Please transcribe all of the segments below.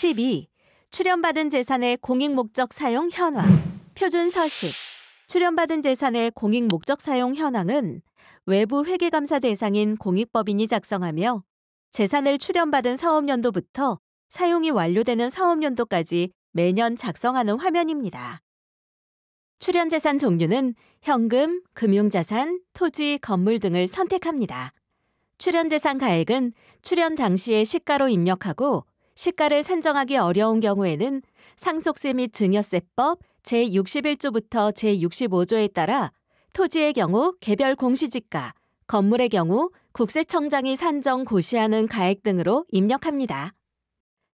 12. 출연받은 재산의 공익 목적 사용 현황. 표준 서식. 출연받은 재산의 공익 목적 사용 현황은 외부 회계감사 대상인 공익법인이 작성하며 재산을 출연받은 사업연도부터 사용이 완료되는 사업연도까지 매년 작성하는 화면입니다. 출연재산 종류는 현금, 금융자산, 토지, 건물 등을 선택합니다. 출연재산 가액은 출연 당시의 시가로 입력하고 시가를 산정하기 어려운 경우에는 상속세 및 증여세법 제61조부터 제65조에 따라 토지의 경우 개별 공시지가, 건물의 경우 국세청장이 산정 고시하는 가액 등으로 입력합니다.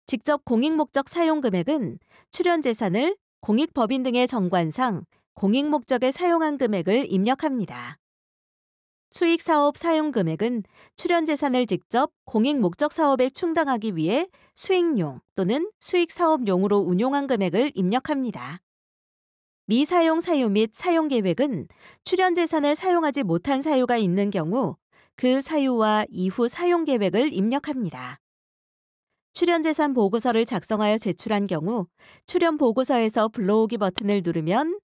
직접 공익 목적 사용 금액은 출연 재산을 공익 법인 등의 정관상 공익 목적에 사용한 금액을 입력합니다. 수익 사업 사용 금액은 출연 재산을 직접 공익 목적 사업에 충당하기 위해 수익용 또는 수익 사업용으로 운용한 금액을 입력합니다. 미사용 사유 및 사용 계획은 출연 재산을 사용하지 못한 사유가 있는 경우 그 사유와 이후 사용 계획을 입력합니다. 출연 재산 보고서를 작성하여 제출한 경우 출연 보고서에서 불러오기 버튼을 누르면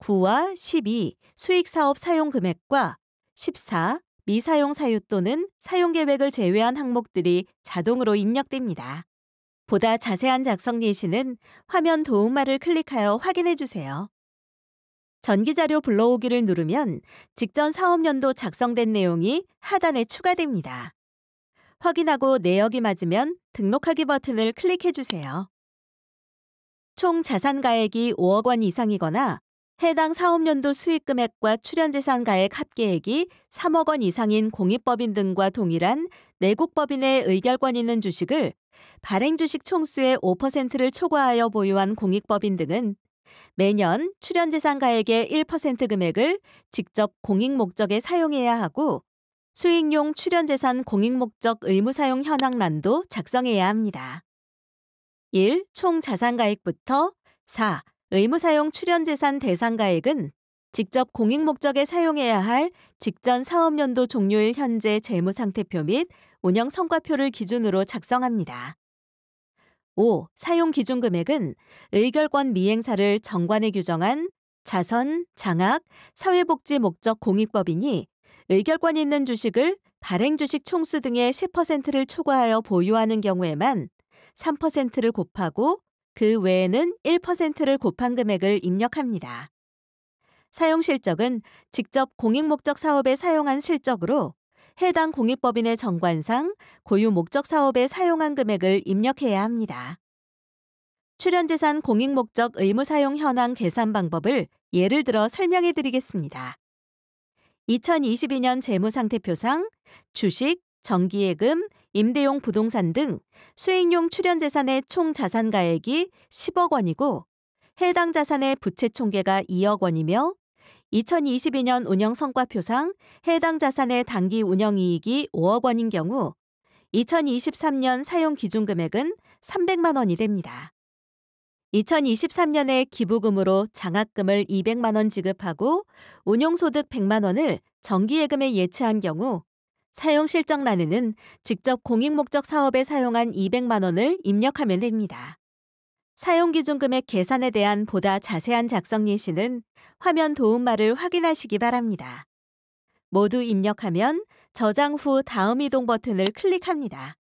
9와 12 수익 사업 사용 금액과 14. 미사용 사유 또는 사용 계획을 제외한 항목들이 자동으로 입력됩니다. 보다 자세한 작성 예시는 화면 도움말을 클릭하여 확인해 주세요. 전기자료 불러오기를 누르면 직전 사업년도 작성된 내용이 하단에 추가됩니다. 확인하고 내역이 맞으면 등록하기 버튼을 클릭해 주세요. 총 자산가액이 5억 원 이상이거나 해당 사업연도 수익금액과 출연재산가액 합계액이 3억 원 이상인 공익법인 등과 동일한 내국법인의 의결권 있는 주식을 발행 주식 총수의 5%를 초과하여 보유한 공익법인 등은 매년 출연재산가액의 1% 금액을 직접 공익 목적에 사용해야 하고 수익용 출연재산 공익 목적 의무 사용 현황란도 작성해야 합니다. 1. 총 자산가액부터 4. 의무사용 출연재산 대상가액은 직접 공익 목적에 사용해야 할 직전 사업연도 종료일 현재 재무상태표 및 운영 성과표를 기준으로 작성합니다. 5. 사용 기준 금액은 의결권 미행사를 정관에 규정한 자선, 장학, 사회복지 목적 공익법인이 의결권이 있는 주식을 발행 주식 총수 등의 10%를 초과하여 보유하는 경우에만 3%를 곱하고 그 외에는 1%를 곱한 금액을 입력합니다. 사용 실적은 직접 공익 목적 사업에 사용한 실적으로 해당 공익법인의 정관상 고유 목적 사업에 사용한 금액을 입력해야 합니다. 출연재산 공익 목적 의무 사용 현황 계산 방법을 예를 들어 설명해 드리겠습니다. 2022년 재무상태표상 주식, 정기예금, 임대용 부동산 등 수익용 출연재산의 총 자산가액이 10억 원이고 해당 자산의 부채 총계가 2억 원이며 2022년 운영 성과표상 해당 자산의 단기 운영 이익이 5억 원인 경우 2023년 사용 기준 금액은 300만 원이 됩니다. 2023년에 기부금으로 장학금을 200만 원 지급하고 운용소득 100만 원을 정기예금에 예치한 경우 사용 실적란에는 직접 공익 목적 사업에 사용한 200만 원을 입력하면 됩니다. 사용 기준 금액 계산에 대한 보다 자세한 작성 예시는 화면 도움말을 확인하시기 바랍니다. 모두 입력하면 저장 후 다음 이동 버튼을 클릭합니다.